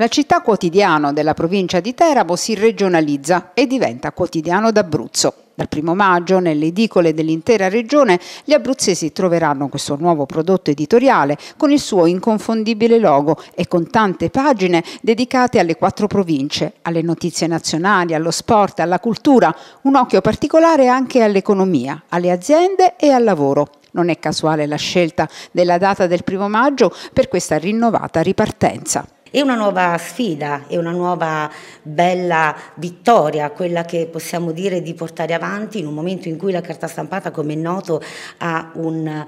La città quotidiano della provincia di Teramo si regionalizza e diventa quotidiano d'Abruzzo. Dal 1 maggio nelle edicole dell'intera regione gli abruzzesi troveranno questo nuovo prodotto editoriale con il suo inconfondibile logo e con tante pagine dedicate alle quattro province, alle notizie nazionali, allo sport, alla cultura, un occhio particolare anche all'economia, alle aziende e al lavoro. Non è casuale la scelta della data del 1 maggio per questa rinnovata ripartenza. È una nuova sfida, è una nuova bella vittoria, quella che possiamo dire di portare avanti in un momento in cui la carta stampata, come è noto, ha un, eh,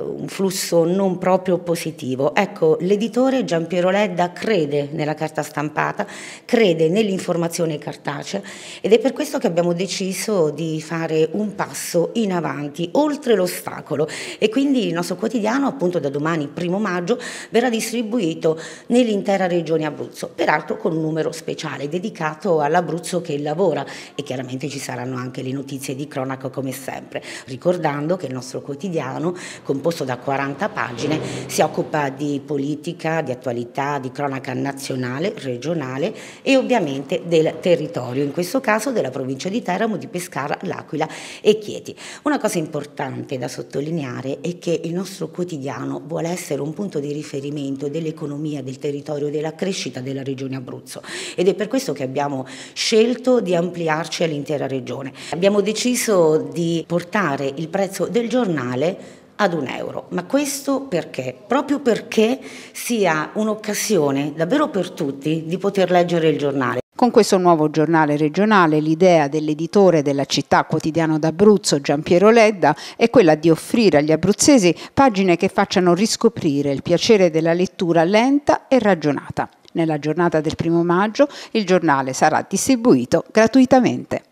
un flusso non proprio positivo. Ecco, l'editore Gian Piero Ledda crede nella carta stampata, crede nell'informazione cartacea ed è per questo che abbiamo deciso di fare un passo in avanti, oltre l'ostacolo. E quindi il nostro quotidiano, appunto da domani, primo maggio, verrà distribuito nell'interno dell'intera regione Abruzzo, peraltro con un numero speciale dedicato all'Abruzzo che lavora e chiaramente ci saranno anche le notizie di cronaca come sempre, ricordando che il nostro quotidiano, composto da 40 pagine, si occupa di politica, di attualità, di cronaca nazionale, regionale e ovviamente del territorio, in questo caso della provincia di Teramo, di Pescara, L'Aquila e Chieti. Una cosa importante da sottolineare è che il nostro quotidiano vuole essere un punto di riferimento dell'economia del territorio territorio, della crescita della regione Abruzzo ed è per questo che abbiamo scelto di ampliarci all'intera regione. Abbiamo deciso di portare il prezzo del giornale ad un euro. Ma questo perché? Proprio perché sia un'occasione davvero per tutti di poter leggere il giornale. Con questo nuovo giornale regionale l'idea dell'editore della città quotidiano d'Abruzzo Giampiero Ledda è quella di offrire agli abruzzesi pagine che facciano riscoprire il piacere della lettura lenta e ragionata. Nella giornata del primo maggio il giornale sarà distribuito gratuitamente.